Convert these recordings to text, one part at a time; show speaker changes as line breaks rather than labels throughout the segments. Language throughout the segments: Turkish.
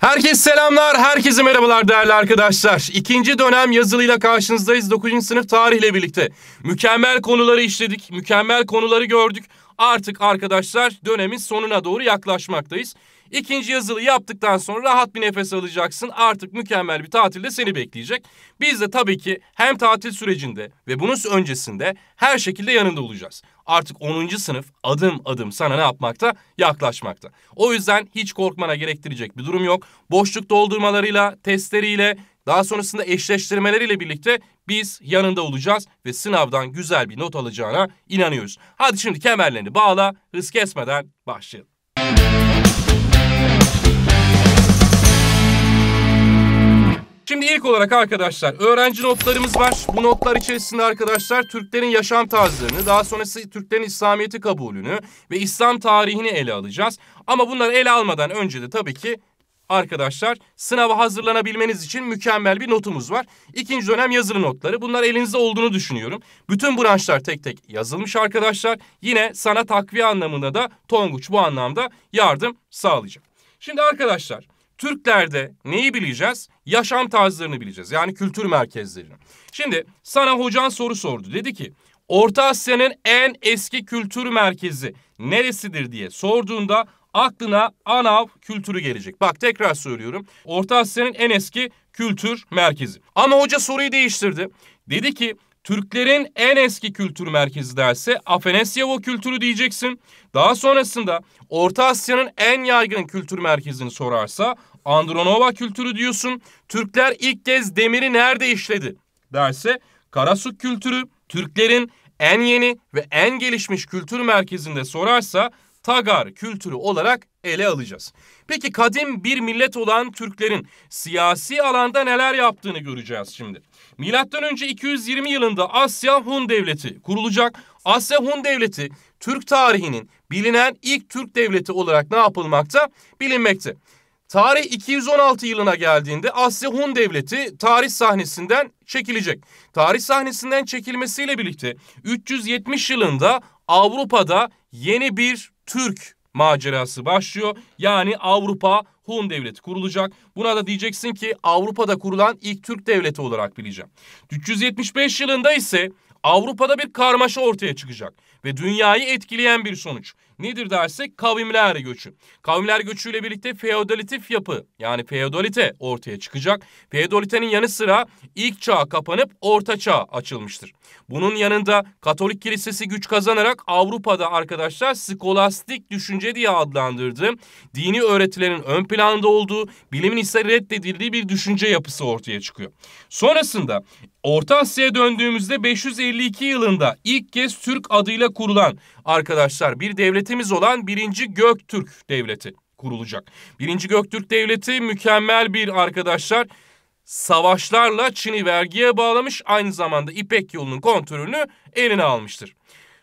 Herkes selamlar, herkese merhabalar değerli arkadaşlar. İkinci dönem yazılıyla karşınızdayız. 9. sınıf tarihle birlikte. Mükemmel konuları işledik, mükemmel konuları gördük. Artık arkadaşlar dönemin sonuna doğru yaklaşmaktayız. İkinci yazılı yaptıktan sonra rahat bir nefes alacaksın. Artık mükemmel bir tatilde seni bekleyecek. Biz de tabii ki hem tatil sürecinde ve bunun öncesinde her şekilde yanında olacağız. Artık 10. sınıf adım adım sana ne yapmakta? Yaklaşmakta. O yüzden hiç korkmana gerektirecek bir durum yok. Boşluk doldurmalarıyla, testleriyle, daha sonrasında eşleştirmeleriyle birlikte biz yanında olacağız ve sınavdan güzel bir not alacağına inanıyoruz. Hadi şimdi kemerlerini bağla, hız kesmeden başlayalım. Şimdi ilk olarak arkadaşlar öğrenci notlarımız var. Bu notlar içerisinde arkadaşlar Türklerin yaşam tarzlarını, daha sonrası Türklerin İslamiyet'i kabulünü ve İslam tarihini ele alacağız. Ama bunları ele almadan önce de tabii ki arkadaşlar sınava hazırlanabilmeniz için mükemmel bir notumuz var. İkinci dönem yazılı notları. Bunlar elinizde olduğunu düşünüyorum. Bütün branşlar tek tek yazılmış arkadaşlar. Yine sana takviye anlamında da Tonguç bu anlamda yardım sağlayacak. Şimdi arkadaşlar... Türklerde neyi bileceğiz? Yaşam tarzlarını bileceğiz. Yani kültür merkezlerini. Şimdi sana hocan soru sordu. Dedi ki Orta Asya'nın en eski kültür merkezi neresidir diye sorduğunda aklına Anav kültürü gelecek. Bak tekrar söylüyorum. Orta Asya'nın en eski kültür merkezi. Ama hoca soruyu değiştirdi. Dedi ki Türklerin en eski kültür merkezi derse Afanasyavo kültürü diyeceksin. Daha sonrasında Orta Asya'nın en yaygın kültür merkezini sorarsa Andronova kültürü diyorsun. Türkler ilk kez demiri nerede işledi derse Karasuk kültürü Türklerin en yeni ve en gelişmiş kültür merkezinde sorarsa Tagar kültürü olarak ele alacağız. Peki kadim bir millet olan Türklerin siyasi alanda neler yaptığını göreceğiz şimdi. Milattan önce 220 yılında Asya Hun Devleti kurulacak. Asya Hun Devleti Türk tarihinin bilinen ilk Türk devleti olarak ne yapılmakta? Bilinmekte. Tarih 216 yılına geldiğinde Asya Hun Devleti tarih sahnesinden çekilecek. Tarih sahnesinden çekilmesiyle birlikte 370 yılında Avrupa'da yeni bir Türk macerası başlıyor. Yani Avrupa Hun Devleti kurulacak. Buna da diyeceksin ki Avrupa'da kurulan ilk Türk devleti olarak bileceğim. 375 yılında ise Avrupa'da bir karmaşa ortaya çıkacak ve dünyayı etkileyen bir sonuç. Nedir dersek kavimler göçü. Kavimler göçüyle birlikte feodalitif yapı yani feodalite ortaya çıkacak. Feodalitenin yanı sıra ilk çağ kapanıp orta çağ açılmıştır. Bunun yanında Katolik Kilisesi güç kazanarak Avrupa'da arkadaşlar skolastik düşünce diye adlandırdığı, dini öğretilerin ön planda olduğu, bilimin ise reddedildiği bir düşünce yapısı ortaya çıkıyor. Sonrasında Orta Asya'ya döndüğümüzde 552 yılında ilk kez Türk adıyla kurulan arkadaşlar bir devletimiz olan 1. Göktürk Devleti kurulacak. 1. Göktürk Devleti mükemmel bir arkadaşlar savaşlarla Çin'i vergiye bağlamış aynı zamanda İpek yolunun kontrolünü eline almıştır.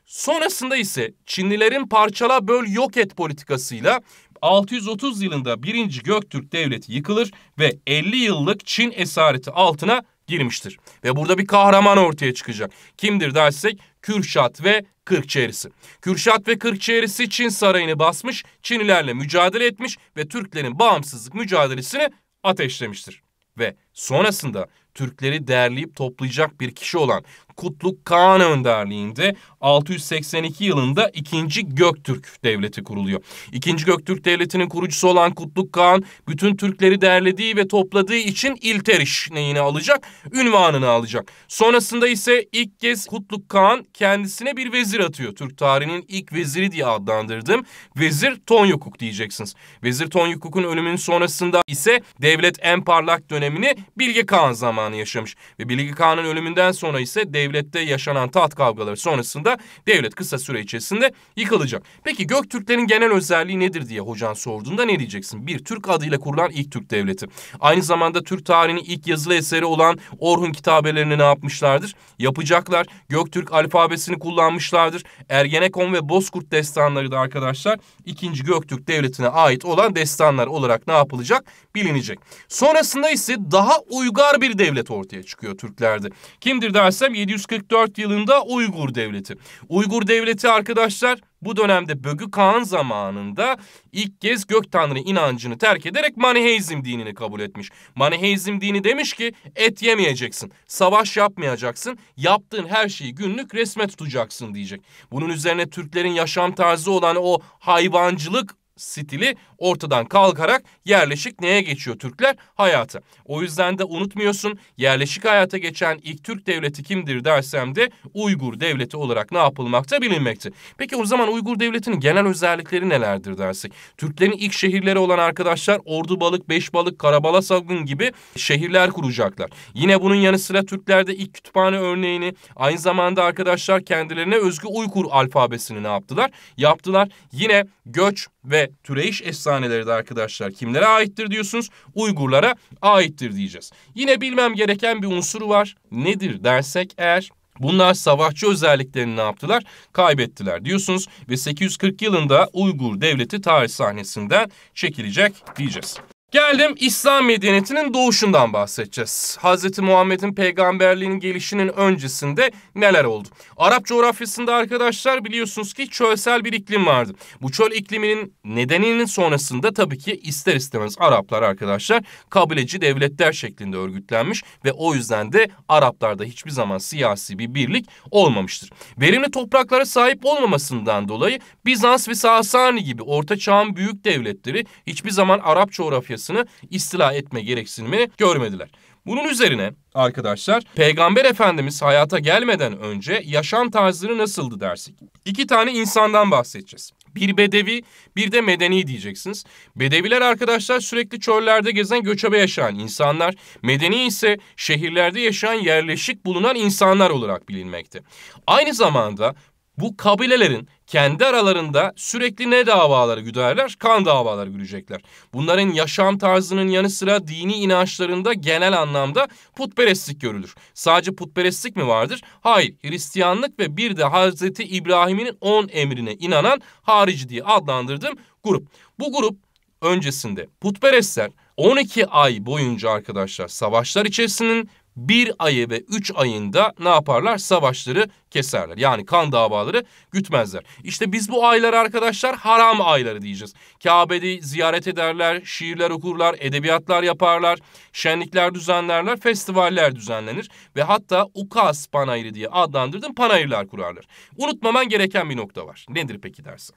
Sonrasında ise Çinlilerin parçala böl yok et politikasıyla 630 yılında 1. Göktürk Devleti yıkılır ve 50 yıllık Çin esareti altına girmiştir. Ve burada bir kahraman ortaya çıkacak. Kimdir dersek Kürşat ve Kırkçeğrisi. Kürşat ve Kırkçeğrisi Çin sarayını basmış, Çinlilerle mücadele etmiş ve Türklerin bağımsızlık mücadelesini ateşlemiştir. Ve Sonrasında Türkleri derleyip toplayacak bir kişi olan Kutluk Kağan önderliğinde 682 yılında 2. Göktürk Devleti kuruluyor. 2. Göktürk Devleti'nin kurucusu olan Kutluk Kağan bütün Türkleri derlediği ve topladığı için İlteriş neyini alacak? Ünvanını alacak. Sonrasında ise ilk kez Kutluk Kağan kendisine bir vezir atıyor. Türk tarihinin ilk veziri diye adlandırdım. Vezir Tonyukuk diyeceksiniz. Vezir Tonyukuk'un ölümünün sonrasında ise devlet en parlak dönemini Bilge Kağan zamanı yaşamış. Ve Bilge Kağan'ın ölümünden sonra ise devlette yaşanan taht kavgaları sonrasında devlet kısa süre içerisinde yıkılacak. Peki Göktürklerin genel özelliği nedir diye hocan sorduğunda ne diyeceksin? Bir Türk adıyla kurulan ilk Türk devleti. Aynı zamanda Türk tarihinin ilk yazılı eseri olan Orhun kitabelerini ne yapmışlardır? Yapacaklar. Göktürk alfabesini kullanmışlardır. Ergenekon ve Bozkurt destanları da arkadaşlar ikinci Göktürk devletine ait olan destanlar olarak ne yapılacak? Bilinecek. Sonrasında ise daha uygar bir devlet ortaya çıkıyor Türklerde. Kimdir dersem 744 yılında Uygur Devleti. Uygur Devleti arkadaşlar bu dönemde Bögü Kağan zamanında ilk kez gök tanrı inancını terk ederek Maniheizm dinini kabul etmiş. Maniheizm dini demiş ki et yemeyeceksin, savaş yapmayacaksın, yaptığın her şeyi günlük resme tutacaksın diyecek. Bunun üzerine Türklerin yaşam tarzı olan o hayvancılık stili ortadan kalkarak yerleşik neye geçiyor Türkler? Hayata. O yüzden de unutmuyorsun yerleşik hayata geçen ilk Türk devleti kimdir dersem de Uygur devleti olarak ne yapılmakta bilinmekte. Peki o zaman Uygur devletinin genel özellikleri nelerdir dersek? Türklerin ilk şehirleri olan arkadaşlar Ordu Balık, Beş Balık, Karabala Salgın gibi şehirler kuracaklar. Yine bunun yanı sıra Türklerde ilk kütüphane örneğini aynı zamanda arkadaşlar kendilerine özgü Uygur alfabesini ne yaptılar? Yaptılar. Yine göç, ve türeyiş efsaneleri de arkadaşlar kimlere aittir diyorsunuz? Uygurlara aittir diyeceğiz. Yine bilmem gereken bir unsuru var. Nedir dersek eğer Bunlar savaşçı özelliklerini ne yaptılar? Kaybettiler diyorsunuz ve 840 yılında Uygur devleti tarih sahnesinden çekilecek diyeceğiz. Geldim İslam medeniyetinin doğuşundan bahsedeceğiz. Hz. Muhammed'in peygamberliğinin gelişinin öncesinde neler oldu? Arap coğrafyasında arkadaşlar biliyorsunuz ki çölsel bir iklim vardı. Bu çöl ikliminin nedeninin sonrasında tabii ki ister istemez Araplar arkadaşlar kabileci devletler şeklinde örgütlenmiş ve o yüzden de Araplarda hiçbir zaman siyasi bir birlik olmamıştır. Verimli topraklara sahip olmamasından dolayı Bizans ve Sasani gibi orta çağın büyük devletleri hiçbir zaman Arap coğrafyasında dosyasını istila etme gereksinimini görmediler. Bunun üzerine arkadaşlar Peygamber Efendimiz hayata gelmeden önce yaşam tarzları nasıldı dersek. İki tane insandan bahsedeceğiz. Bir bedevi, bir de medeni diyeceksiniz. Bedeviler arkadaşlar sürekli çöllerde gezen göçebe yaşayan insanlar, medeni ise şehirlerde yaşayan yerleşik bulunan insanlar olarak bilinmekte. Aynı zamanda bu kabilelerin kendi aralarında sürekli ne davaları güderler? Kan davaları gülecekler. Bunların yaşam tarzının yanı sıra dini inançlarında genel anlamda putperestlik görülür. Sadece putperestlik mi vardır? Hayır. Hristiyanlık ve bir de Hazreti İbrahim'in 10 emrine inanan harici diye adlandırdığım grup. Bu grup öncesinde putperestler 12 ay boyunca arkadaşlar savaşlar içerisinin bir ayı ve üç ayında ne yaparlar? Savaşları keserler. Yani kan davaları gütmezler. İşte biz bu ayları arkadaşlar haram ayları diyeceğiz. Kabe'yi ziyaret ederler, şiirler okurlar, edebiyatlar yaparlar, şenlikler düzenlerler, festivaller düzenlenir. Ve hatta Ukas Panayırı diye adlandırdım panayırlar kurarlar. Unutmaman gereken bir nokta var. Nedir peki dersin?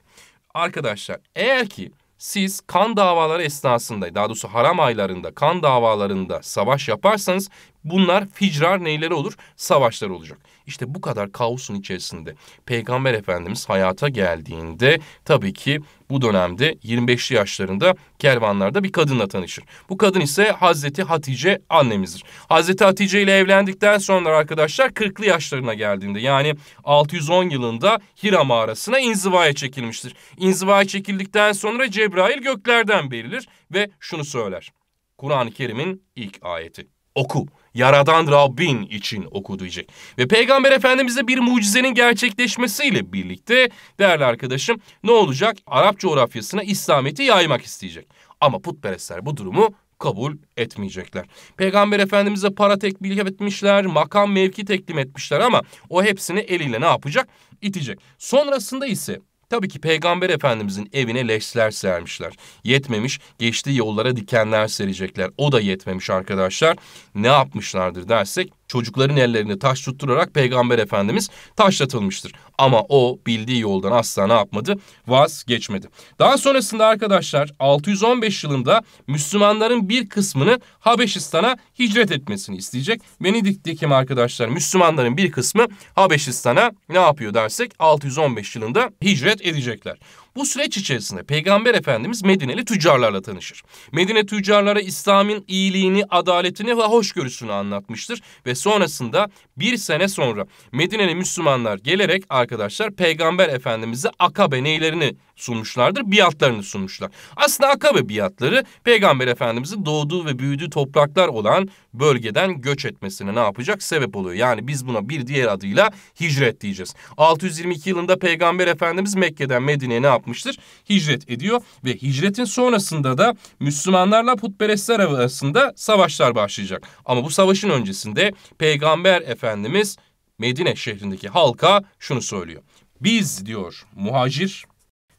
Arkadaşlar eğer ki siz kan davaları esnasında daha doğrusu haram aylarında kan davalarında savaş yaparsanız Bunlar ficrar neyleri olur? Savaşlar olacak. İşte bu kadar kaosun içerisinde Peygamber Efendimiz hayata geldiğinde tabii ki bu dönemde 25'li yaşlarında kervanlarda bir kadınla tanışır. Bu kadın ise Hazreti Hatice annemizdir. Hazreti Hatice ile evlendikten sonra arkadaşlar 40'lı yaşlarına geldiğinde yani 610 yılında Hira mağarasına inzivaya çekilmiştir. İnzivaya çekildikten sonra Cebrail göklerden berilir ve şunu söyler. Kur'an-ı Kerim'in ilk ayeti. Oku. Yaradan Rabbin için oku diyecek. Ve Peygamber Efendimiz'e bir mucizenin gerçekleşmesiyle birlikte değerli arkadaşım ne olacak? Arap coğrafyasına İslamiyet'i yaymak isteyecek. Ama putperestler bu durumu kabul etmeyecekler. Peygamber Efendimiz'e para teklif etmişler, makam mevki teklif etmişler ama o hepsini eliyle ne yapacak? İtecek. Sonrasında ise Tabii ki Peygamber Efendimizin evine leşler sermişler. Yetmemiş, geçtiği yollara dikenler serecekler. O da yetmemiş arkadaşlar. Ne yapmışlardır dersek çocukların ellerini taş tutturarak Peygamber Efendimiz taşlatılmıştır. Ama o bildiği yoldan asla ne yapmadı? Vazgeçmedi. Daha sonrasında arkadaşlar 615 yılında Müslümanların bir kısmını Habeşistan'a hicret etmesini isteyecek. Venedik'teki arkadaşlar Müslümanların bir kısmı Habeşistan'a ne yapıyor dersek 615 yılında hicret edecekler. Bu süreç içerisinde Peygamber Efendimiz Medineli tüccarlarla tanışır. Medine tüccarlara İslam'ın iyiliğini, adaletini ve hoşgörüsünü anlatmıştır ve sonrasında bir sene sonra Medine'li Müslümanlar gelerek arkadaşlar Peygamber Efendimiz'e akabe neylerini sunmuşlardır, biatlarını sunmuşlar. Aslında akabe biatları Peygamber Efendimiz'in doğduğu ve büyüdüğü topraklar olan bölgeden göç etmesine ne yapacak sebep oluyor. Yani biz buna bir diğer adıyla hicret diyeceğiz. 622 yılında Peygamber Efendimiz Mekke'den Medine'ye ne yapıyor? yapmıştır? Hicret ediyor ve hicretin sonrasında da Müslümanlarla putperestler arasında savaşlar başlayacak. Ama bu savaşın öncesinde Peygamber Efendimiz Medine şehrindeki halka şunu söylüyor. Biz diyor muhacir,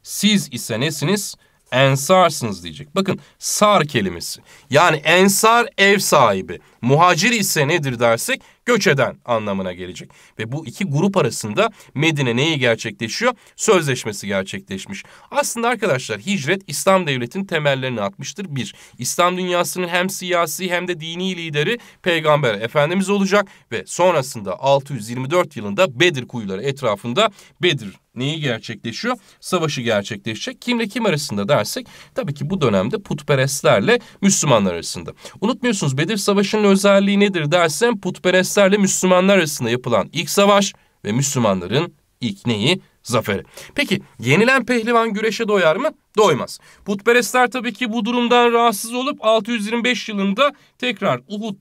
siz ise nesiniz? Ensarsınız diyecek. Bakın sar kelimesi. Yani ensar ev sahibi. Muhacir ise nedir dersek göç eden anlamına gelecek. Ve bu iki grup arasında Medine neyi gerçekleşiyor? Sözleşmesi gerçekleşmiş. Aslında arkadaşlar hicret İslam devletinin temellerini atmıştır. Bir, İslam dünyasının hem siyasi hem de dini lideri Peygamber Efendimiz olacak ve sonrasında 624 yılında Bedir kuyuları etrafında Bedir neyi gerçekleşiyor? Savaşı gerçekleşecek. Kimle kim arasında dersek tabii ki bu dönemde putperestlerle Müslümanlar arasında. Unutmuyorsunuz Bedir Savaşı'nın özelliği nedir dersen putperestlerle Müslümanlar arasında yapılan ilk savaş ve Müslümanların ilk neyi? Zaferi. Peki yenilen pehlivan güreşe doyar mı? Doymaz. Putperestler tabii ki bu durumdan rahatsız olup 625 yılında tekrar Uhud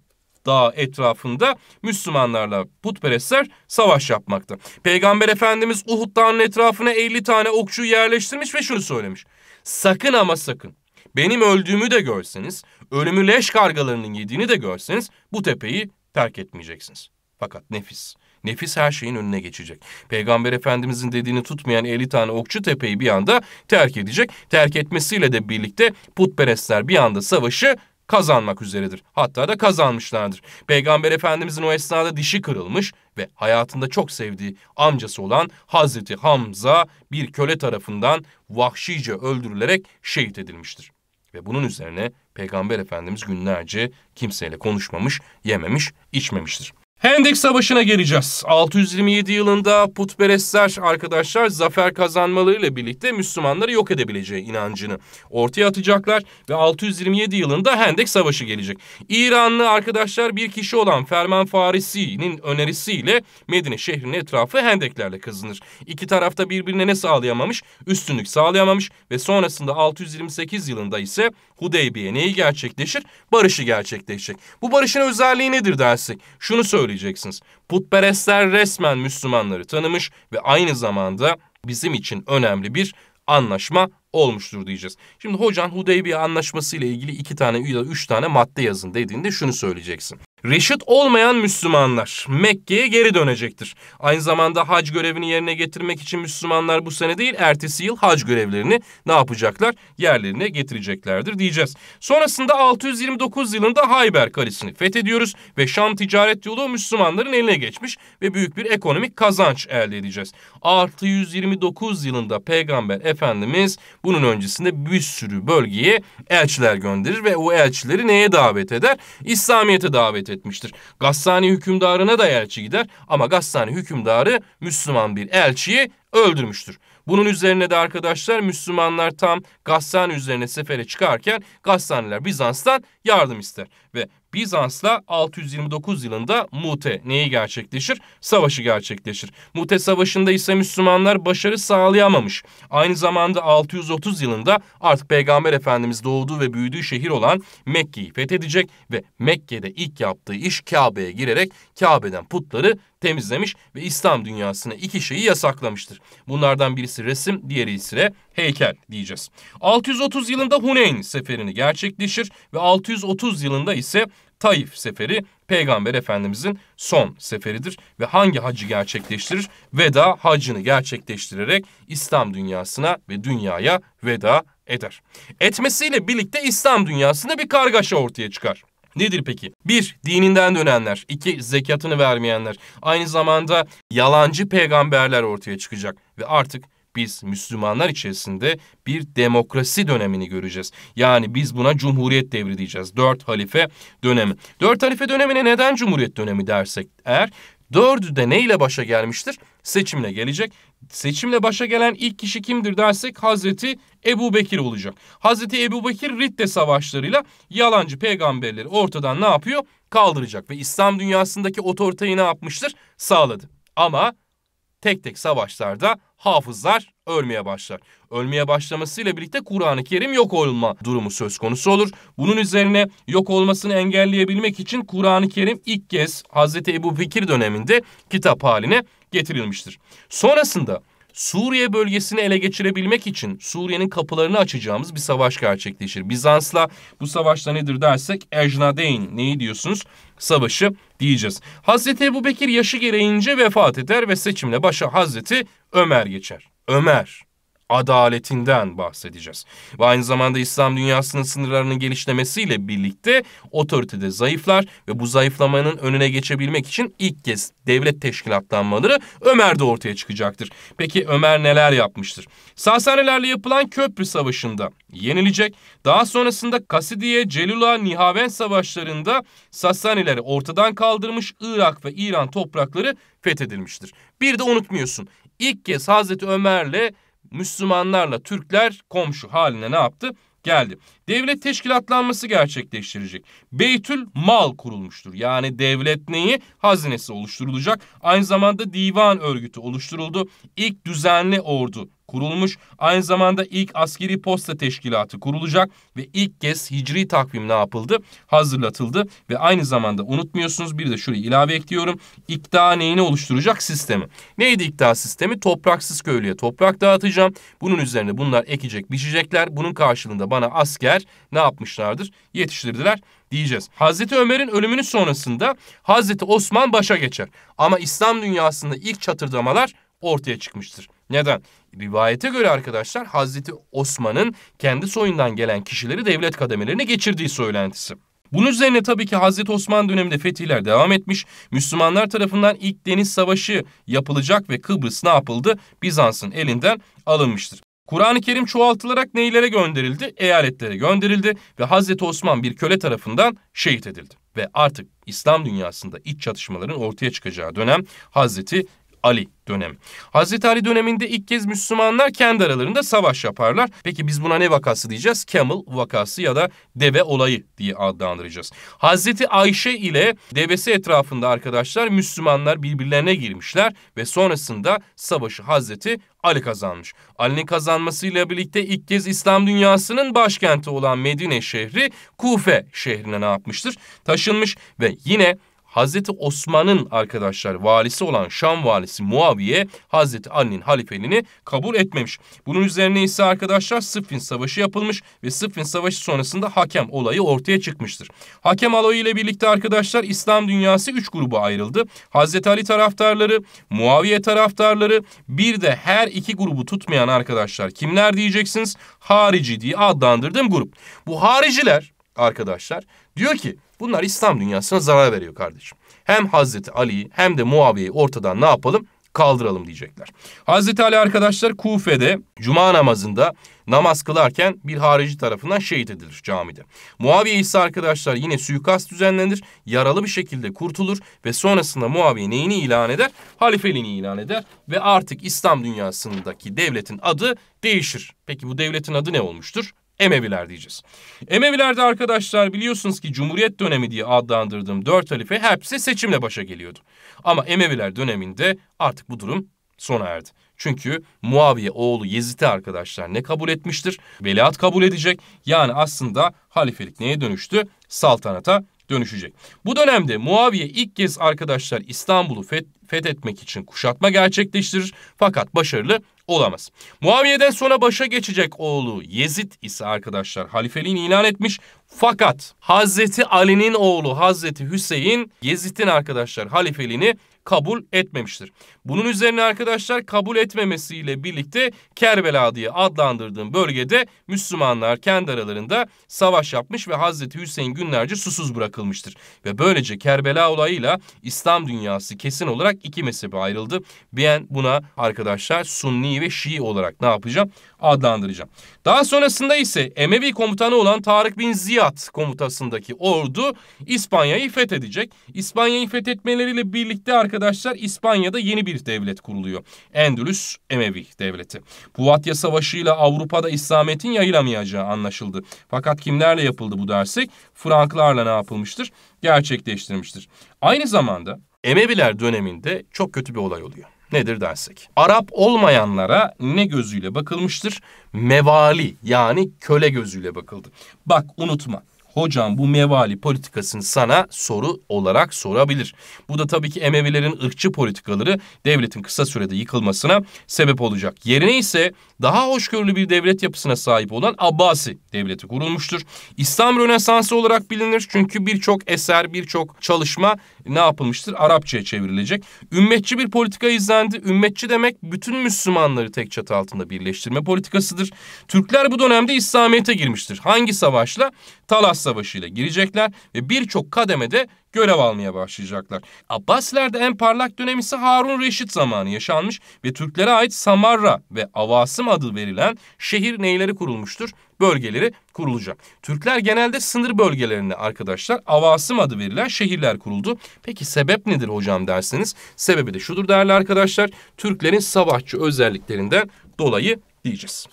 Dağı etrafında Müslümanlarla putperestler savaş yapmakta. Peygamber Efendimiz Uhud Dağı'nın etrafına 50 tane okçu yerleştirmiş ve şunu söylemiş. Sakın ama sakın benim öldüğümü de görseniz, ölümü leş kargalarının yediğini de görseniz bu tepeyi terk etmeyeceksiniz. Fakat nefis, nefis her şeyin önüne geçecek. Peygamber Efendimizin dediğini tutmayan 50 tane okçu tepeyi bir anda terk edecek. Terk etmesiyle de birlikte putperestler bir anda savaşı kazanmak üzeredir. Hatta da kazanmışlardır. Peygamber Efendimizin o esnada dişi kırılmış ve hayatında çok sevdiği amcası olan Hazreti Hamza bir köle tarafından vahşice öldürülerek şehit edilmiştir. Ve bunun üzerine Peygamber Efendimiz günlerce kimseyle konuşmamış, yememiş, içmemiştir. Hendek Savaşı'na geleceğiz. 627 yılında putperestler arkadaşlar zafer kazanmalarıyla birlikte Müslümanları yok edebileceği inancını ortaya atacaklar ve 627 yılında Hendek Savaşı gelecek. İranlı arkadaşlar bir kişi olan Ferman Farisi'nin önerisiyle Medine şehrinin etrafı hendeklerle kazınır. İki tarafta birbirine ne sağlayamamış? Üstünlük sağlayamamış ve sonrasında 628 yılında ise Hudeybiye neyi gerçekleşir? Barışı gerçekleşecek. Bu barışın özelliği nedir dersek? Şunu söyleyeceksiniz. Putperestler resmen Müslümanları tanımış ve aynı zamanda bizim için önemli bir anlaşma olmuştur diyeceğiz. Şimdi hocan Hudeybiye anlaşması ile ilgili iki tane ya da üç tane madde yazın dediğinde şunu söyleyeceksin reşit olmayan Müslümanlar Mekke'ye geri dönecektir. Aynı zamanda hac görevini yerine getirmek için Müslümanlar bu sene değil ertesi yıl hac görevlerini ne yapacaklar? Yerlerine getireceklerdir diyeceğiz. Sonrasında 629 yılında Hayber Kalesi'ni fethediyoruz ve Şam ticaret yolu Müslümanların eline geçmiş ve büyük bir ekonomik kazanç elde edeceğiz. 629 yılında Peygamber Efendimiz bunun öncesinde bir sürü bölgeye elçiler gönderir ve o elçileri neye davet eder? İslamiyet'e davet eder etmiştir. Gassani hükümdarına da elçi gider ama Gassani hükümdarı Müslüman bir elçiyi öldürmüştür. Bunun üzerine de arkadaşlar Müslümanlar tam Gassani üzerine sefere çıkarken Gassaniler Bizans'tan yardım ister. Ve Bizans'la 629 yılında Mute neyi gerçekleşir? Savaşı gerçekleşir. Mute Savaşı'nda ise Müslümanlar başarı sağlayamamış. Aynı zamanda 630 yılında artık Peygamber Efendimiz doğduğu ve büyüdüğü şehir olan Mekke'yi fethedecek ve Mekke'de ilk yaptığı iş Kabe'ye girerek Kabe'den putları temizlemiş ve İslam dünyasına iki şeyi yasaklamıştır. Bunlardan birisi resim, diğeri ise heykel diyeceğiz. 630 yılında Huneyn seferini gerçekleşir ve 630 yılında ise Taif seferi Peygamber Efendimizin son seferidir ve hangi hacı gerçekleştirir? Veda hacını gerçekleştirerek İslam dünyasına ve dünyaya veda eder. Etmesiyle birlikte İslam dünyasında bir kargaşa ortaya çıkar. Nedir peki? Bir, dininden dönenler. iki zekatını vermeyenler. Aynı zamanda yalancı peygamberler ortaya çıkacak. Ve artık biz Müslümanlar içerisinde bir demokrasi dönemini göreceğiz. Yani biz buna Cumhuriyet devri diyeceğiz. Dört halife dönemi. Dört halife dönemine neden Cumhuriyet dönemi dersek eğer Dördü de neyle başa gelmiştir? Seçimle gelecek. Seçimle başa gelen ilk kişi kimdir dersek Hazreti Ebu Bekir olacak. Hazreti Ebu Bekir Ridde savaşlarıyla yalancı peygamberleri ortadan ne yapıyor? Kaldıracak ve İslam dünyasındaki otoriteyi ne yapmıştır? Sağladı. Ama tek tek savaşlarda hafızlar ölmeye başlar. Ölmeye başlamasıyla birlikte Kur'an-ı Kerim yok olma durumu söz konusu olur. Bunun üzerine yok olmasını engelleyebilmek için Kur'an-ı Kerim ilk kez Hazreti Ebu Bekir döneminde kitap haline getirilmiştir. Sonrasında Suriye bölgesini ele geçirebilmek için Suriye'nin kapılarını açacağımız bir savaş gerçekleşir. Bizans'la bu savaşta nedir dersek Ejnadeyn neyi diyorsunuz? Savaşı diyeceğiz. Hazreti Ebu Bekir yaşı gereğince vefat eder ve seçimle başa Hazreti Ömer geçer. Ömer adaletinden bahsedeceğiz. Ve aynı zamanda İslam dünyasının sınırlarının genişlemesiyle birlikte otoritede zayıflar ve bu zayıflamanın önüne geçebilmek için ilk kez devlet teşkilatlanmaları Ömer'de ortaya çıkacaktır. Peki Ömer neler yapmıştır? Sasanilerle yapılan Köprü Savaşı'nda yenilecek. Daha sonrasında Kasidiye, Celula, Nihaven savaşlarında Sasanileri ortadan kaldırmış Irak ve İran toprakları fethedilmiştir. Bir de unutmuyorsun ilk kez Hazreti Ömer'le Müslümanlarla Türkler komşu haline ne yaptı? Geldi. Devlet teşkilatlanması gerçekleştirecek. Beytül Mal kurulmuştur. Yani devlet neyi? Hazinesi oluşturulacak. Aynı zamanda divan örgütü oluşturuldu. İlk düzenli ordu kurulmuş. Aynı zamanda ilk askeri posta teşkilatı kurulacak ve ilk kez hicri takvim ne yapıldı? Hazırlatıldı ve aynı zamanda unutmuyorsunuz bir de şurayı ilave ekliyorum. İkta neyini oluşturacak sistemi. Neydi ikta sistemi? Topraksız köylüye toprak dağıtacağım. Bunun üzerine bunlar ekecek, biçecekler. Bunun karşılığında bana asker ne yapmışlardır? Yetiştirdiler diyeceğiz. Hazreti Ömer'in ölümünün sonrasında Hazreti Osman başa geçer. Ama İslam dünyasında ilk çatırdamalar ortaya çıkmıştır. Neden? Rivayete göre arkadaşlar Hazreti Osman'ın kendi soyundan gelen kişileri devlet kademelerine geçirdiği söylentisi. Bunun üzerine tabii ki Hazreti Osman döneminde fetihler devam etmiş. Müslümanlar tarafından ilk deniz savaşı yapılacak ve Kıbrıs ne yapıldı? Bizans'ın elinden alınmıştır. Kur'an-ı Kerim çoğaltılarak neylere gönderildi? Eyaletlere gönderildi ve Hazreti Osman bir köle tarafından şehit edildi. Ve artık İslam dünyasında iç çatışmaların ortaya çıkacağı dönem Hazreti Ali dönemi. Hazreti Ali döneminde ilk kez Müslümanlar kendi aralarında savaş yaparlar. Peki biz buna ne vakası diyeceğiz? Camel vakası ya da deve olayı diye adlandıracağız. Hazreti Ayşe ile devesi etrafında arkadaşlar Müslümanlar birbirlerine girmişler ve sonrasında savaşı Hazreti Ali kazanmış. Ali'nin kazanmasıyla birlikte ilk kez İslam dünyasının başkenti olan Medine şehri Kufe şehrine ne yapmıştır? Taşınmış ve yine Hazreti Osman'ın arkadaşlar valisi olan Şam valisi Muaviye Hazreti Ali'nin halifeliğini kabul etmemiş. Bunun üzerine ise arkadaşlar Sıffin Savaşı yapılmış ve Sıffin Savaşı sonrasında hakem olayı ortaya çıkmıştır. Hakem alayı ile birlikte arkadaşlar İslam dünyası üç gruba ayrıldı. Hazreti Ali taraftarları, Muaviye taraftarları bir de her iki grubu tutmayan arkadaşlar kimler diyeceksiniz? Harici diye adlandırdığım grup. Bu hariciler arkadaşlar diyor ki Bunlar İslam dünyasına zarar veriyor kardeşim. Hem Hazreti Ali'yi hem de Muaviye'yi ortadan ne yapalım? kaldıralım diyecekler. Hazreti Ali arkadaşlar Kufe'de cuma namazında namaz kılarken bir harici tarafından şehit edilir camide. Muaviye ise arkadaşlar yine suikast düzenlenir, yaralı bir şekilde kurtulur ve sonrasında Muaviye neyini ilan eder? Halifeliğini ilan eder ve artık İslam dünyasındaki devletin adı değişir. Peki bu devletin adı ne olmuştur? Emeviler diyeceğiz. Emevilerde arkadaşlar biliyorsunuz ki Cumhuriyet dönemi diye adlandırdığım dört halife hepsi seçimle başa geliyordu. Ama Emeviler döneminde artık bu durum sona erdi. Çünkü Muaviye oğlu Yezid'i arkadaşlar ne kabul etmiştir? Veliaht kabul edecek. Yani aslında halifelik neye dönüştü? Saltanata dönüşecek. Bu dönemde Muaviye ilk kez arkadaşlar İstanbul'u feth fethetmek için kuşatma gerçekleştirir. Fakat başarılı olamaz. Muaviye'den sonra başa geçecek oğlu Yezid ise arkadaşlar halifeliğini ilan etmiş. Fakat Hazreti Ali'nin oğlu Hazreti Hüseyin Yezid'in arkadaşlar halifeliğini kabul etmemiştir. Bunun üzerine arkadaşlar kabul etmemesiyle birlikte Kerbela diye adlandırdığım bölgede Müslümanlar kendi aralarında savaş yapmış ve Hazreti Hüseyin günlerce susuz bırakılmıştır. Ve böylece Kerbela olayıyla İslam dünyası kesin olarak iki mezhebe ayrıldı. Ben buna arkadaşlar Sunni ve Şii olarak ne yapacağım? Adlandıracağım. Daha sonrasında ise Emevi komutanı olan Tarık bin Ziyad komutasındaki ordu İspanya'yı fethedecek. İspanya'yı fethetmeleriyle birlikte arkadaşlar arkadaşlar İspanya'da yeni bir devlet kuruluyor. Endülüs Emevi Devleti. Puvatya Savaşı ile Avrupa'da İslamiyet'in yayılamayacağı anlaşıldı. Fakat kimlerle yapıldı bu dersek? Franklarla ne yapılmıştır? Gerçekleştirmiştir. Aynı zamanda Emeviler döneminde çok kötü bir olay oluyor nedir dersek. Arap olmayanlara ne gözüyle bakılmıştır? Mevali yani köle gözüyle bakıldı. Bak unutma hocam bu mevali politikasını sana soru olarak sorabilir. Bu da tabii ki Emevilerin ırkçı politikaları devletin kısa sürede yıkılmasına sebep olacak. Yerine ise daha hoşgörülü bir devlet yapısına sahip olan Abbasi devleti kurulmuştur. İslam Rönesansı olarak bilinir çünkü birçok eser, birçok çalışma ne yapılmıştır? Arapçaya çevrilecek. Ümmetçi bir politika izlendi. Ümmetçi demek bütün Müslümanları tek çatı altında birleştirme politikasıdır. Türkler bu dönemde İslamiyet'e girmiştir. Hangi savaşla? Talas Savaşı ile girecekler ve birçok kademede görev almaya başlayacaklar. Abbasilerde en parlak dönem ise Harun Reşit zamanı yaşanmış ve Türklere ait Samarra ve Avasım adı verilen şehir neyleri kurulmuştur? bölgeleri kurulacak. Türkler genelde sınır bölgelerine arkadaşlar avasım adı verilen şehirler kuruldu. Peki sebep nedir hocam derseniz sebebi de şudur değerli arkadaşlar. Türklerin savaşçı özelliklerinden dolayı diyeceğiz.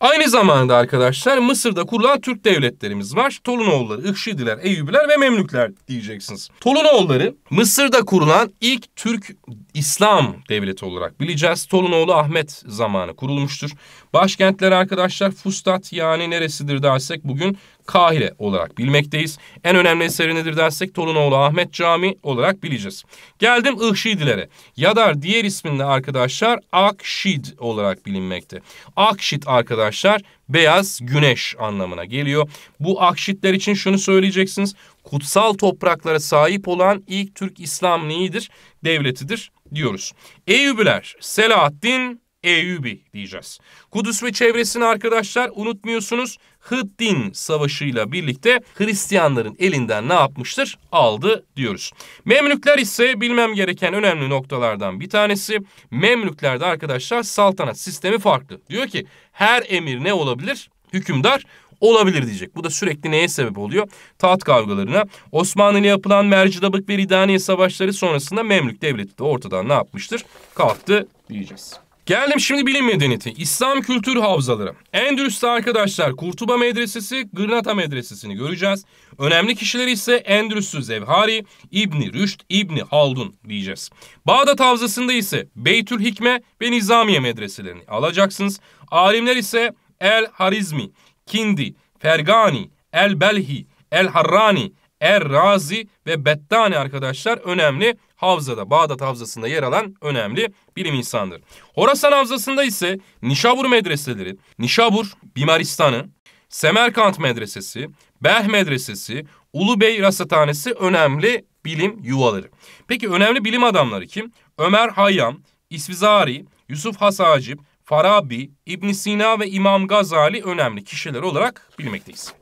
Aynı zamanda arkadaşlar Mısır'da kurulan Türk devletlerimiz var. Tolunoğulları, Ihşidiler, Eyyubiler ve Memlükler diyeceksiniz. Tolunoğulları Mısır'da kurulan ilk Türk İslam devleti olarak bileceğiz. Tolunoğlu Ahmet zamanı kurulmuştur. Başkentler arkadaşlar Fustat yani neresidir dersek bugün Kahire olarak bilmekteyiz. En önemli eseri nedir dersek Torunoğlu Ahmet Cami olarak bileceğiz. Geldim Ihşidilere. da diğer isminde arkadaşlar Akşid olarak bilinmekte. Akşid arkadaşlar beyaz güneş anlamına geliyor. Bu akşidler için şunu söyleyeceksiniz. Kutsal topraklara sahip olan ilk Türk İslam neyidir? Devletidir diyoruz. Eyübiler Selahaddin Eyyubi diyeceğiz. Kudüs ve çevresini arkadaşlar unutmuyorsunuz. Hıddin Savaşı'yla birlikte Hristiyanların elinden ne yapmıştır? Aldı diyoruz. Memlükler ise bilmem gereken önemli noktalardan bir tanesi. Memlüklerde arkadaşlar saltanat sistemi farklı. Diyor ki her emir ne olabilir? Hükümdar olabilir diyecek. Bu da sürekli neye sebep oluyor? Taht kavgalarına. Osmanlı ile yapılan Mercidabık ve Ridaniye savaşları sonrasında Memlük devleti de ortadan ne yapmıştır? Kalktı diyeceğiz. Geldim şimdi bilim medeniyeti. İslam kültür havzaları. Endülüs'te arkadaşlar Kurtuba Medresesi, Granada Medresesini göreceğiz. Önemli kişileri ise Endülüs'lü Zevhari, İbni Rüşt, İbni Haldun diyeceğiz. Bağdat Havzası'nda ise Beytül Hikme ve Nizamiye medreselerini alacaksınız. Alimler ise El Harizmi, Kindi, Fergani, El Belhi, El Harrani, Er Razi ve Bettani arkadaşlar önemli Havzada, Bağdat Havzası'nda yer alan önemli bilim insanıdır. Horasan Havzası'nda ise Nişabur medreseleri, Nişabur Bimaristanı, Semerkant Medresesi, Belh Medresesi, Ulubey Rasathanesi önemli bilim yuvaları. Peki önemli bilim adamları kim? Ömer Hayyam, İsvizari, Yusuf Hasacip, Farabi, İbn Sina ve İmam Gazali önemli kişiler olarak bilmekteyiz.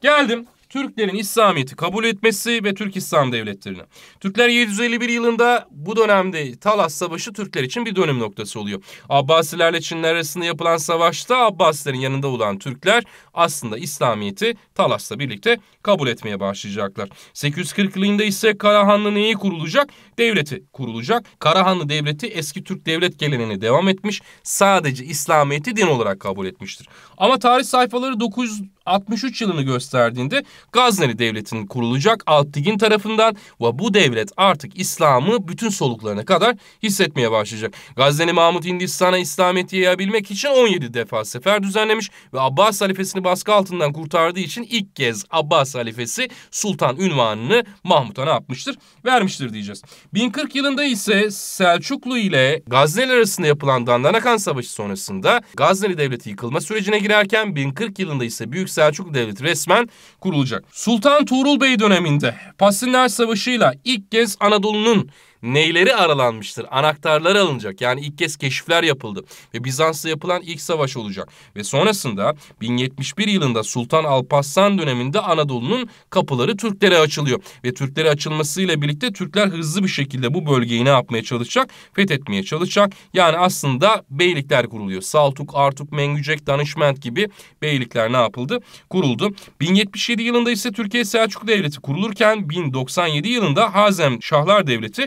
Geldim Türklerin İslamiyet'i kabul etmesi ve Türk İslam devletlerini. Türkler 751 yılında bu dönemde Talas Savaşı Türkler için bir dönüm noktası oluyor. Abbasilerle Çinler arasında yapılan savaşta Abbasilerin yanında olan Türkler aslında İslamiyet'i Talas'la birlikte kabul etmeye başlayacaklar. 840 yılında ise Karahanlı neyi kurulacak? Devleti kurulacak. Karahanlı Devleti eski Türk devlet geleneğine devam etmiş. Sadece İslamiyet'i din olarak kabul etmiştir. Ama tarih sayfaları 900 63 yılını gösterdiğinde Gazneli Devleti'nin kurulacak Alptigin tarafından ve bu devlet artık İslam'ı bütün soluklarına kadar hissetmeye başlayacak. Gazneli Mahmut Hindistan'a İslamiyet'i yayabilmek için 17 defa sefer düzenlemiş ve Abbas halifesini baskı altından kurtardığı için ilk kez Abbas halifesi sultan ünvanını Mahmut'a ne yapmıştır? Vermiştir diyeceğiz. 1040 yılında ise Selçuklu ile Gazneli arasında yapılan Dandanakan Savaşı sonrasında Gazneli Devleti yıkılma sürecine girerken 1040 yılında ise Büyük Selçuklu Devleti resmen kurulacak. Sultan Tuğrul Bey döneminde Pasinler Savaşı'yla ilk kez Anadolu'nun neyleri aralanmıştır? Anahtarlar alınacak. Yani ilk kez keşifler yapıldı ve Bizans'la yapılan ilk savaş olacak. Ve sonrasında 1071 yılında Sultan Alparslan döneminde Anadolu'nun kapıları Türklere açılıyor. Ve Türklere açılmasıyla birlikte Türkler hızlı bir şekilde bu bölgeyi ne yapmaya çalışacak? Fethetmeye çalışacak. Yani aslında beylikler kuruluyor. Saltuk, Artuk, Mengücek, Danışment gibi beylikler ne yapıldı? Kuruldu. 1077 yılında ise Türkiye Selçuklu Devleti kurulurken 1097 yılında Hazem Şahlar Devleti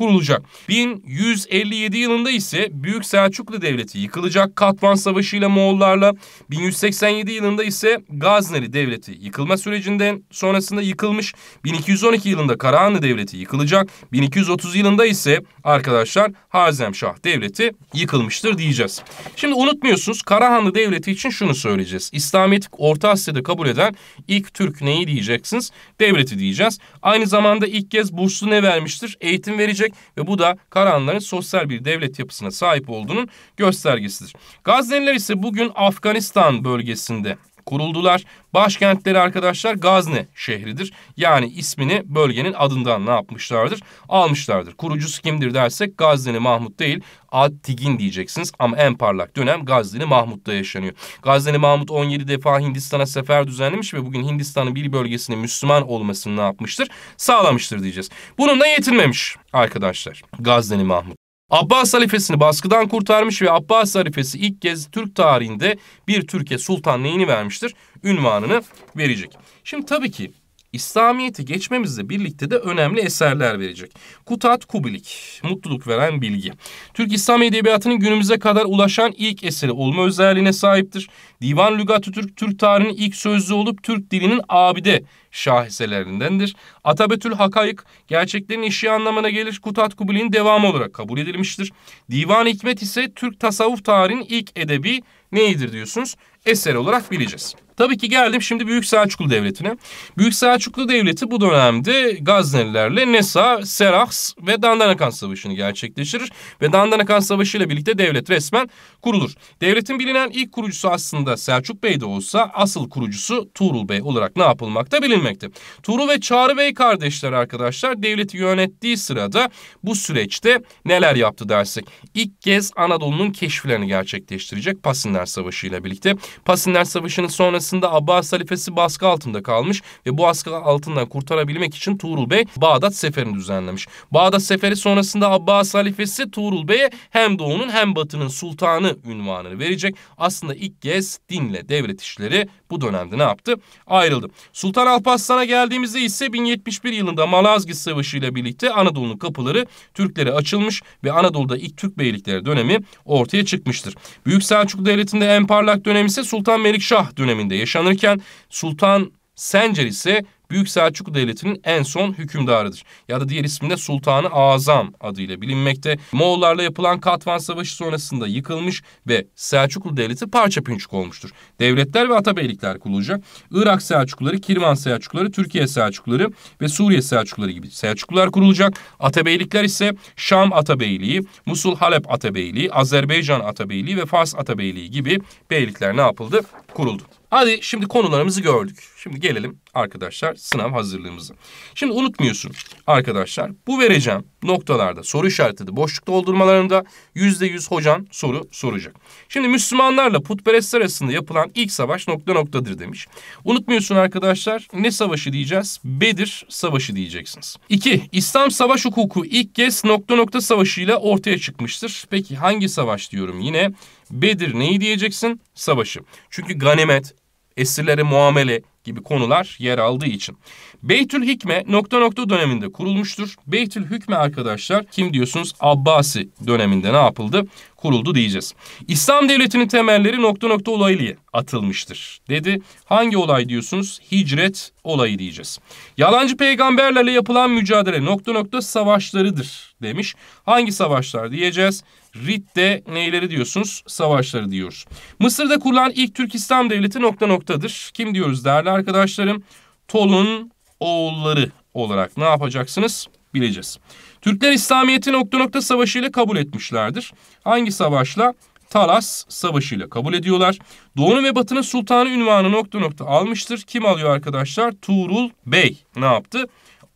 kurulacak. 1157 yılında ise Büyük Selçuklu Devleti yıkılacak Katvan Savaşı ile Moğollarla. 1187 yılında ise Gazneli Devleti yıkılma sürecinden sonrasında yıkılmış. 1212 yılında Karahanlı Devleti yıkılacak. 1230 yılında ise arkadaşlar Hazemşah Devleti yıkılmıştır diyeceğiz. Şimdi unutmuyorsunuz Karahanlı Devleti için şunu söyleyeceğiz. İslamiyet Orta Asya'da kabul eden ilk Türk neyi diyeceksiniz? Devleti diyeceğiz. Aynı zamanda ilk kez burslu ne vermiştir? Eğitim verecek demek ve bu da Karahanların sosyal bir devlet yapısına sahip olduğunun göstergesidir. Gazneliler ise bugün Afganistan bölgesinde kuruldular. Başkentleri arkadaşlar Gazne şehridir. Yani ismini bölgenin adından ne yapmışlardır? Almışlardır. Kurucusu kimdir dersek Gazneli Mahmut değil Attigin diyeceksiniz ama en parlak dönem Gazneli Mahmut'ta yaşanıyor. Gazneli Mahmut 17 defa Hindistan'a sefer düzenlemiş ve bugün Hindistan'ın bir bölgesinin Müslüman olmasını ne yapmıştır? Sağlamıştır diyeceğiz. Bununla yetinmemiş arkadaşlar Gazneli Mahmut. Abbas halifesini baskıdan kurtarmış ve Abbas halifesi ilk kez Türk tarihinde bir Türkiye sultanlığını vermiştir. Ünvanını verecek. Şimdi tabii ki İslamiyet'i geçmemizle birlikte de önemli eserler verecek. Kutat Kubilik, mutluluk veren bilgi. Türk İslam Edebiyatı'nın günümüze kadar ulaşan ilk eseri olma özelliğine sahiptir. Divan Lügatü Türk, Türk tarihinin ilk sözlü olup Türk dilinin abide şaheselerindendir. Atabetül Hakayık, gerçeklerin işi anlamına gelir Kutat Kubilik'in devamı olarak kabul edilmiştir. Divan Hikmet ise Türk tasavvuf tarihinin ilk edebi neyidir diyorsunuz? eser olarak bileceğiz. Tabii ki geldim şimdi Büyük Selçuklu Devleti'ne. Büyük Selçuklu Devleti bu dönemde Gaznelilerle Nesa, Serahs ve Dandanakan Savaşı'nı gerçekleştirir. Ve Dandanakan Savaşı ile birlikte devlet resmen kurulur. Devletin bilinen ilk kurucusu aslında Selçuk Bey de olsa asıl kurucusu Tuğrul Bey olarak ne yapılmakta bilinmekte. Tuğrul ve Çağrı Bey kardeşler arkadaşlar devleti yönettiği sırada bu süreçte neler yaptı dersek. İlk kez Anadolu'nun keşiflerini gerçekleştirecek Pasinler Savaşı ile birlikte Pasinler Savaşı'nın sonrasında Abbas halifesi baskı altında kalmış ve bu baskı altından kurtarabilmek için Tuğrul Bey Bağdat seferini düzenlemiş. Bağdat seferi sonrasında Abbas halifesi Tuğrul Bey'e hem doğunun hem batının sultanı ünvanını verecek. Aslında ilk kez dinle devlet işleri bu dönemde ne yaptı? Ayrıldı. Sultan Alparslan'a geldiğimizde ise 1071 yılında Malazgirt Savaşı ile birlikte Anadolu'nun kapıları Türklere açılmış ve Anadolu'da ilk Türk beylikleri dönemi ortaya çıkmıştır. Büyük Selçuklu Devleti'nde en parlak dönemi ise ise Sultan Melikşah döneminde yaşanırken Sultan Sencer ise Büyük Selçuklu Devleti'nin en son hükümdarıdır. Ya da diğer isminde Sultanı Azam adıyla bilinmekte. Moğollarla yapılan Katvan Savaşı sonrasında yıkılmış ve Selçuklu Devleti parça pinçik olmuştur. Devletler ve atabeylikler kurulacak. Irak Selçukluları, Kirman Selçukluları, Türkiye Selçukluları ve Suriye Selçukluları gibi Selçuklular kurulacak. Atabeylikler ise Şam Atabeyliği, Musul Halep Atabeyliği, Azerbaycan Atabeyliği ve Fas Atabeyliği gibi beylikler ne yapıldı? Kuruldu. Hadi şimdi konularımızı gördük. Şimdi gelelim arkadaşlar sınav hazırlığımızı. Şimdi unutmuyorsun arkadaşlar bu vereceğim noktalarda soru işaretleri boşluk doldurmalarında yüzde yüz hocan soru soracak. Şimdi Müslümanlarla putperest arasında yapılan ilk savaş nokta noktadır demiş. Unutmuyorsun arkadaşlar ne savaşı diyeceğiz? Bedir savaşı diyeceksiniz. İki İslam savaş hukuku ilk kez nokta nokta savaşıyla ortaya çıkmıştır. Peki hangi savaş diyorum yine? Bedir neyi diyeceksin? Savaşı. Çünkü ganimet, esirlere muamele gibi konular yer aldığı için. Beytül Hikme nokta nokta döneminde kurulmuştur. Beytül Hükme arkadaşlar kim diyorsunuz Abbasi döneminde ne yapıldı? Kuruldu diyeceğiz. İslam devletinin temelleri nokta nokta olaylı atılmıştır dedi. Hangi olay diyorsunuz? Hicret olayı diyeceğiz. Yalancı peygamberlerle yapılan mücadele nokta nokta savaşlarıdır demiş. Hangi savaşlar diyeceğiz? Rit de neyleri diyorsunuz? Savaşları diyor. Mısır'da kurulan ilk Türk İslam Devleti nokta noktadır. Kim diyoruz değerli arkadaşlarım? Tolun oğulları olarak ne yapacaksınız? Bileceğiz. Türkler İslamiyet'i nokta nokta savaşıyla kabul etmişlerdir. Hangi savaşla? Talas Savaşı ile kabul ediyorlar. Doğu'nun ve Batı'nın sultanı ünvanı nokta nokta almıştır. Kim alıyor arkadaşlar? Tuğrul Bey ne yaptı?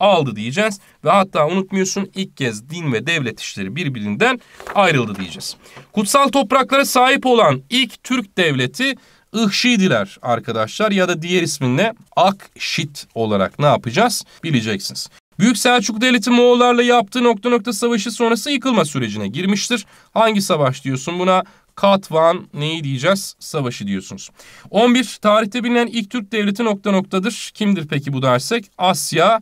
aldı diyeceğiz. Ve hatta unutmuyorsun ilk kez din ve devlet işleri birbirinden ayrıldı diyeceğiz. Kutsal topraklara sahip olan ilk Türk devleti Ihşidiler arkadaşlar ya da diğer isminle Akşit olarak ne yapacağız bileceksiniz. Büyük Selçuk Devleti Moğollarla yaptığı nokta nokta savaşı sonrası yıkılma sürecine girmiştir. Hangi savaş diyorsun buna? Katvan neyi diyeceğiz? Savaşı diyorsunuz. 11. Tarihte bilinen ilk Türk devleti nokta noktadır. Kimdir peki bu dersek? Asya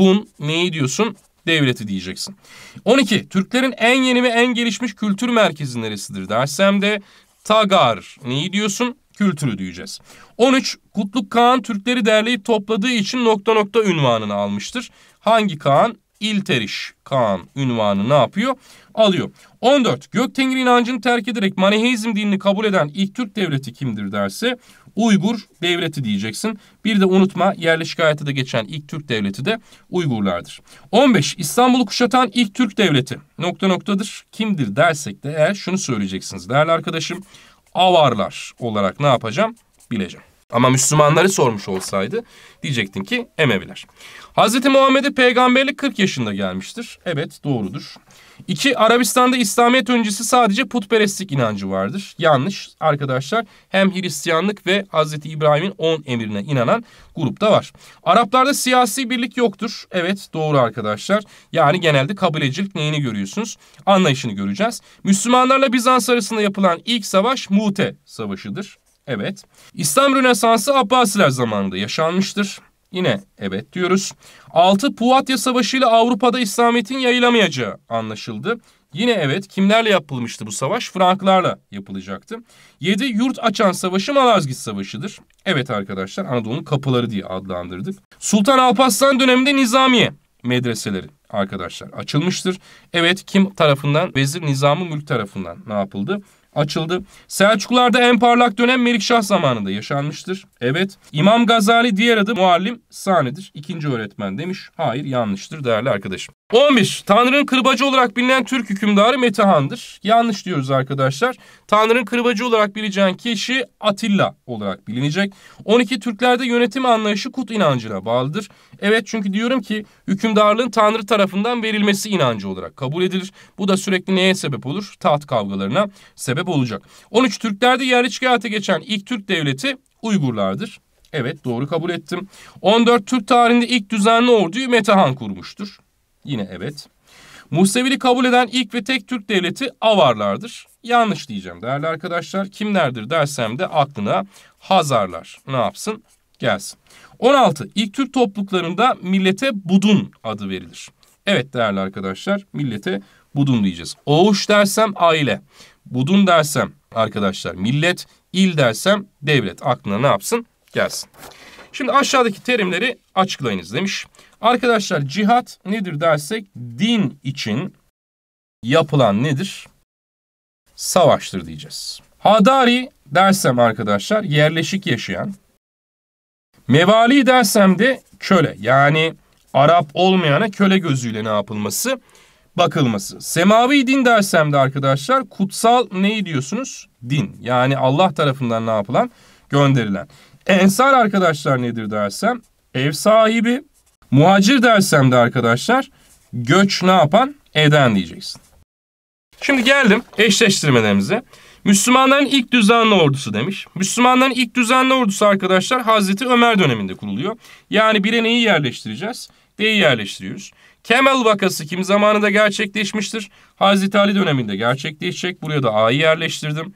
Hun neyi diyorsun? Devleti diyeceksin. 12. Türklerin en yeni ve en gelişmiş kültür merkezi neresidir dersem de Tagar neyi diyorsun? Kültürü diyeceğiz. 13. Kutluk Kağan Türkleri derleyip topladığı için nokta nokta ünvanını almıştır. Hangi Kağan? İlteriş Kağan ünvanı ne yapıyor? Alıyor. 14. Göktengri inancını terk ederek Maneheizm dinini kabul eden ilk Türk devleti kimdir derse Uygur devleti diyeceksin. Bir de unutma yerleşik hayata da geçen ilk Türk devleti de Uygurlardır. 15. İstanbul'u kuşatan ilk Türk devleti nokta noktadır. Kimdir dersek de eğer şunu söyleyeceksiniz değerli arkadaşım. Avarlar olarak ne yapacağım bileceğim. Ama Müslümanları sormuş olsaydı diyecektin ki Emeviler. Hazreti Muhammed'e peygamberlik 40 yaşında gelmiştir. Evet doğrudur. İki, Arabistan'da İslamiyet öncesi sadece putperestlik inancı vardır. Yanlış arkadaşlar. Hem Hristiyanlık ve Hazreti İbrahim'in on emirine inanan grup da var. Araplarda siyasi birlik yoktur. Evet doğru arkadaşlar. Yani genelde kabilecilik neyini görüyorsunuz? Anlayışını göreceğiz. Müslümanlarla Bizans arasında yapılan ilk savaş Mute Savaşı'dır. Evet. İslam Rönesansı Abbasiler zamanında yaşanmıştır. Yine evet diyoruz. 6. Puatya Savaşı ile Avrupa'da İslamiyet'in yayılamayacağı anlaşıldı. Yine evet kimlerle yapılmıştı bu savaş? Franklarla yapılacaktı. 7. Yurt açan savaşı Malazgirt Savaşı'dır. Evet arkadaşlar Anadolu'nun kapıları diye adlandırdık. Sultan Alparslan döneminde Nizamiye medreseleri arkadaşlar açılmıştır. Evet kim tarafından? Vezir Nizami Mülk tarafından ne yapıldı? açıldı. Selçuklularda en parlak dönem Melikşah zamanında yaşanmıştır. Evet. İmam Gazali diğer adı muallim sanedir. İkinci öğretmen demiş. Hayır yanlıştır değerli arkadaşım. 11. Tanrı'nın kırbacı olarak bilinen Türk hükümdarı Metehan'dır. Yanlış diyoruz arkadaşlar. Tanrı'nın kırbacı olarak bileceğin kişi Atilla olarak bilinecek. 12. Türklerde yönetim anlayışı kut inancına bağlıdır. Evet çünkü diyorum ki hükümdarlığın Tanrı tarafından verilmesi inancı olarak kabul edilir. Bu da sürekli neye sebep olur? Taht kavgalarına sebep olacak. 13. Türklerde yerleşkahate geçen ilk Türk devleti Uygurlardır. Evet doğru kabul ettim. 14. Türk tarihinde ilk düzenli orduyu Metehan kurmuştur. Yine evet. Musevi'li kabul eden ilk ve tek Türk devleti Avarlardır. Yanlış diyeceğim değerli arkadaşlar. Kimlerdir dersem de aklına Hazarlar ne yapsın gelsin. 16. İlk Türk topluluklarında millete Budun adı verilir. Evet değerli arkadaşlar millete Budun diyeceğiz. Oğuş dersem aile. Budun dersem arkadaşlar millet. İl dersem devlet. Aklına ne yapsın gelsin. Şimdi aşağıdaki terimleri açıklayınız demiş. Arkadaşlar cihat nedir dersek din için yapılan nedir? Savaştır diyeceğiz. Hadari dersem arkadaşlar yerleşik yaşayan. Mevali dersem de köle yani Arap olmayana köle gözüyle ne yapılması? Bakılması. Semavi din dersem de arkadaşlar kutsal ne diyorsunuz? Din yani Allah tarafından ne yapılan? Gönderilen. Ensar arkadaşlar nedir dersem ev sahibi, Muhacir dersem de arkadaşlar göç ne yapan? Eden diyeceksin. Şimdi geldim eşleştirmelerimize. Müslümanların ilk düzenli ordusu demiş. Müslümanların ilk düzenli ordusu arkadaşlar Hazreti Ömer döneminde kuruluyor. Yani bire neyi yerleştireceğiz? D'yi yerleştiriyoruz. Kemal vakası kim zamanında gerçekleşmiştir? Hazreti Ali döneminde gerçekleşecek. Buraya da A'yı yerleştirdim.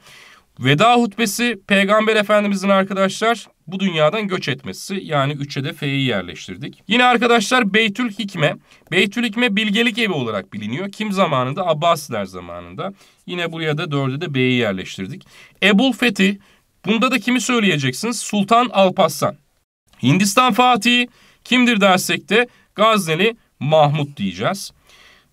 Veda hutbesi Peygamber Efendimizin arkadaşlar bu dünyadan göç etmesi yani 3'e de F'yi yerleştirdik. Yine arkadaşlar Beytül Hikme. Beytül Hikme bilgelik evi olarak biliniyor. Kim zamanında? Abbasiler zamanında. Yine buraya da 4'e de B'yi yerleştirdik. Ebul Fethi. Bunda da kimi söyleyeceksiniz? Sultan Alparslan. Hindistan Fatih kimdir dersek de Gazneli Mahmut diyeceğiz.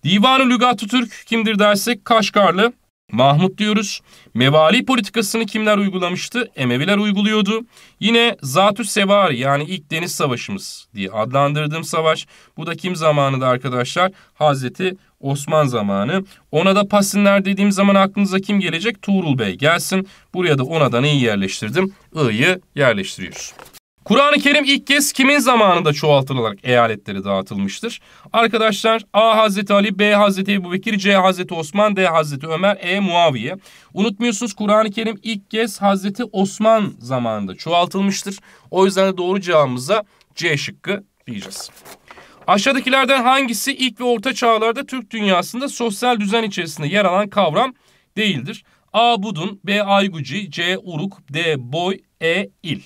Divanı Lügatü Türk kimdir dersek Kaşgarlı Mahmut diyoruz. Mevali politikasını kimler uygulamıştı? Emeviler uyguluyordu. Yine Zatü Sevari yani ilk deniz savaşımız diye adlandırdığım savaş. Bu da kim zamanında arkadaşlar? Hazreti Osman zamanı. Ona da Pasinler dediğim zaman aklınıza kim gelecek? Tuğrul Bey gelsin. Buraya da ona da neyi yerleştirdim? I'yı yerleştiriyoruz. Kur'an-ı Kerim ilk kez kimin zamanında çoğaltılarak eyaletlere dağıtılmıştır? Arkadaşlar A. Hazreti Ali, B. Hazreti Ebu Bekir, C. Hazreti Osman, D. Hazreti Ömer, E. Muaviye. Unutmuyorsunuz Kur'an-ı Kerim ilk kez Hazreti Osman zamanında çoğaltılmıştır. O yüzden de doğru cevabımıza C şıkkı diyeceğiz. Aşağıdakilerden hangisi ilk ve orta çağlarda Türk dünyasında sosyal düzen içerisinde yer alan kavram değildir? A. Budun, B. Ayguci, C. Uruk, D. Boy, E. İl.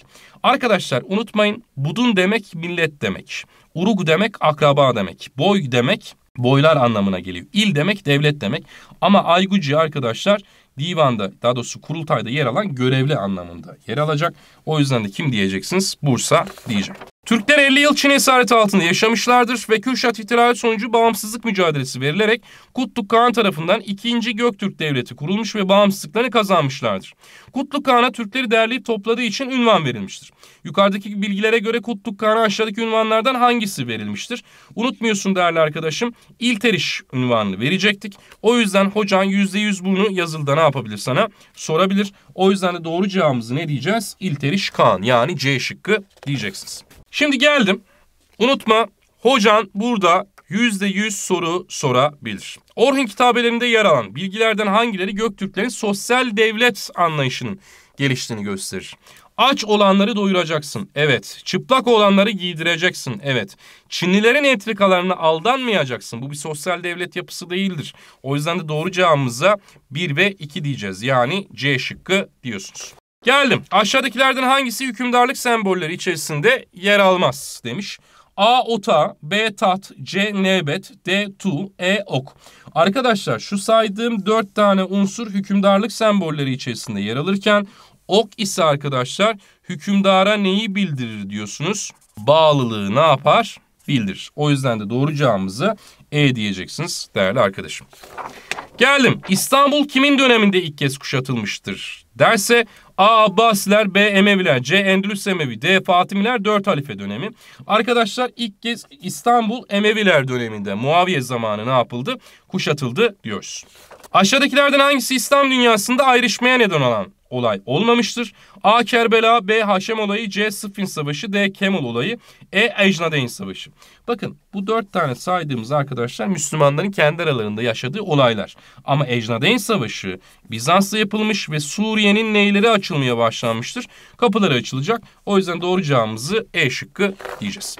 Arkadaşlar unutmayın budun demek millet demek. urug demek akraba demek. Boy demek boylar anlamına geliyor. İl demek devlet demek. Ama Ayguci arkadaşlar divanda daha doğrusu kurultayda yer alan görevli anlamında yer alacak. O yüzden de kim diyeceksiniz? Bursa diyeceğim. Türkler 50 yıl Çin esareti altında yaşamışlardır ve Kürşat ihtilali sonucu bağımsızlık mücadelesi verilerek Kutluk Kağan tarafından 2. Göktürk Devleti kurulmuş ve bağımsızlıklarını kazanmışlardır. Kutluk Kağan'a Türkleri derleyip topladığı için ünvan verilmiştir. Yukarıdaki bilgilere göre Kutluk Kağan'a aşağıdaki ünvanlardan hangisi verilmiştir? Unutmuyorsun değerli arkadaşım İlteriş ünvanını verecektik. O yüzden hocan %100 bunu yazılda ne yapabilir sana? Sorabilir. O yüzden de doğru cevabımızı ne diyeceğiz? İlteriş Kağan yani C şıkkı diyeceksiniz. Şimdi geldim. Unutma hocan burada %100 soru sorabilir. Orhun kitabelerinde yer alan bilgilerden hangileri Göktürklerin sosyal devlet anlayışının geliştiğini gösterir. Aç olanları doyuracaksın. Evet. Çıplak olanları giydireceksin. Evet. Çinlilerin entrikalarına aldanmayacaksın. Bu bir sosyal devlet yapısı değildir. O yüzden de doğru cevabımıza 1 ve 2 diyeceğiz. Yani C şıkkı diyorsunuz. Geldim. Aşağıdakilerden hangisi hükümdarlık sembolleri içerisinde yer almaz demiş. A ota, B taht, C nebet, D tu, E ok. Arkadaşlar şu saydığım dört tane unsur hükümdarlık sembolleri içerisinde yer alırken ok ise arkadaşlar hükümdara neyi bildirir diyorsunuz? Bağlılığı ne yapar? Bildirir. O yüzden de doğru cevabımızı E diyeceksiniz değerli arkadaşım. Geldim. İstanbul kimin döneminde ilk kez kuşatılmıştır derse A. Abbasiler, B. Emeviler, C. Endülüs Emevi, D. Fatimiler, 4 halife dönemi. Arkadaşlar ilk kez İstanbul Emeviler döneminde Muaviye zamanı ne yapıldı? Kuşatıldı diyoruz. Aşağıdakilerden hangisi İslam dünyasında ayrışmaya neden olan olay olmamıştır. A. Kerbela, B. Haşem olayı, C. Sıffin savaşı, D. Kemal olayı, E. Ejnadeyn savaşı. Bakın bu dört tane saydığımız arkadaşlar Müslümanların kendi aralarında yaşadığı olaylar. Ama Ejnadeyn savaşı Bizans'ta yapılmış ve Suriye'nin neyleri açılmaya başlanmıştır. Kapıları açılacak. O yüzden doğru cevabımızı E şıkkı diyeceğiz.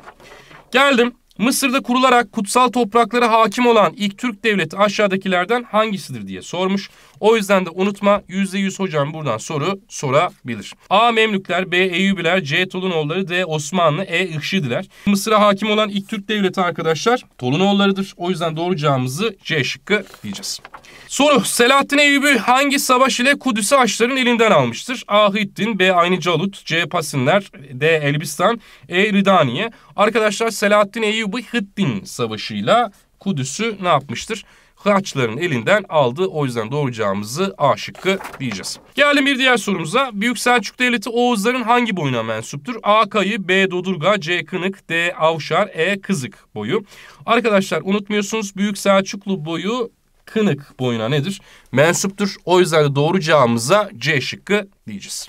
Geldim. Mısır'da kurularak kutsal topraklara hakim olan ilk Türk devleti aşağıdakilerden hangisidir diye sormuş. O yüzden de unutma %100 hocam buradan soru sorabilir. A. Memlükler, B. Eyyubiler, C. Tolunoğulları, D. Osmanlı, E. Ikşidiler. Mısır'a hakim olan ilk Türk devleti arkadaşlar Tolunoğulları'dır. O yüzden doğru cevabımızı C şıkkı diyeceğiz. Soru Selahattin Eyyubi hangi savaş ile Kudüs'ü Haçların elinden almıştır? A. Hittin, B. Aynı Calut, C. Pasinler, D. Elbistan, E. Ridaniye. Arkadaşlar Selahattin Eyyubi Hittin savaşıyla Kudüs'ü ne yapmıştır? Haçların elinden aldı. O yüzden doğru cevabımızı A şıkkı diyeceğiz. Gelin bir diğer sorumuza. Büyük Selçuk Devleti Oğuzların hangi boyuna mensuptur? A. Kayı, B. Dodurga, C. Kınık, D. Avşar, E. Kızık boyu. Arkadaşlar unutmuyorsunuz Büyük Selçuklu boyu Kınık boyuna nedir? Mensuptur. O yüzden de doğru cevabımıza C şıkkı diyeceğiz.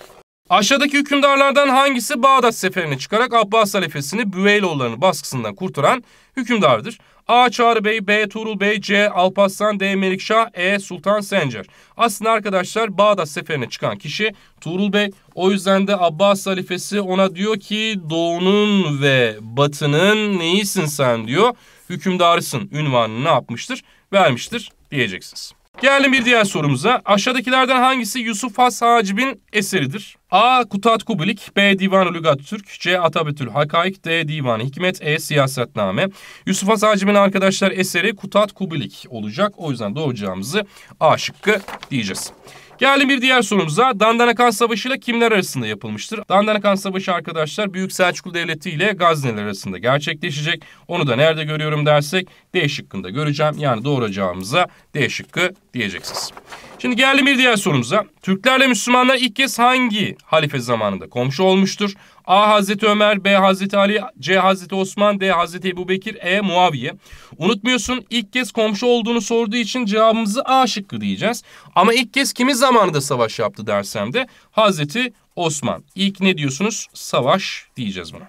Aşağıdaki hükümdarlardan hangisi Bağdat seferine çıkarak Abbas halifesini Büveyloğullarının baskısından kurtaran hükümdardır? A. Çağrı Bey, B. Tuğrul Bey, C. Alparslan, D. Melikşah, E. Sultan Sencer. Aslında arkadaşlar Bağdat seferine çıkan kişi Tuğrul Bey. O yüzden de Abbas halifesi ona diyor ki doğunun ve batının neyisin sen diyor. Hükümdarısın ünvanını ne yapmıştır? Vermiştir diyeceksiniz. Gelin bir diğer sorumuza. Aşağıdakilerden hangisi Yusuf Has Hacib'in eseridir? A. Kutat Kubilik, B. Divan-ı Türk, C. Atabetül Hakaik, D. Divan-ı Hikmet, E. Siyasetname. Yusuf Has Hacib'in arkadaşlar eseri Kutat Kubilik olacak. O yüzden doğacağımızı A şıkkı diyeceğiz. Gelin bir diğer sorumuza. Dandanakan Savaşı ile kimler arasında yapılmıştır? Dandanakan Savaşı arkadaşlar Büyük Selçuklu Devleti ile Gazneler arasında gerçekleşecek. Onu da nerede görüyorum dersek D şıkkında göreceğim. Yani doğru cevabımıza D şıkkı diyeceksiniz. Şimdi gelin bir diğer sorumuza. Türklerle Müslümanlar ilk kez hangi halife zamanında komşu olmuştur? A. Hazreti Ömer, B. Hazreti Ali, C. Hazreti Osman, D. Hazreti Ebu Bekir, E. Muaviye. Unutmuyorsun ilk kez komşu olduğunu sorduğu için cevabımızı A şıkkı diyeceğiz. Ama ilk kez kimin zamanında savaş yaptı dersem de Hazreti Osman. İlk ne diyorsunuz? Savaş diyeceğiz buna.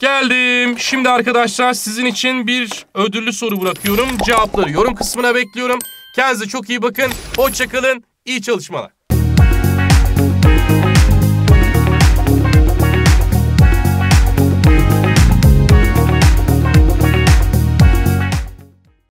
Geldim. Şimdi arkadaşlar sizin için bir ödüllü soru bırakıyorum. Cevapları yorum kısmına bekliyorum. Kendinize çok iyi bakın. Hoşçakalın. İyi çalışmalar.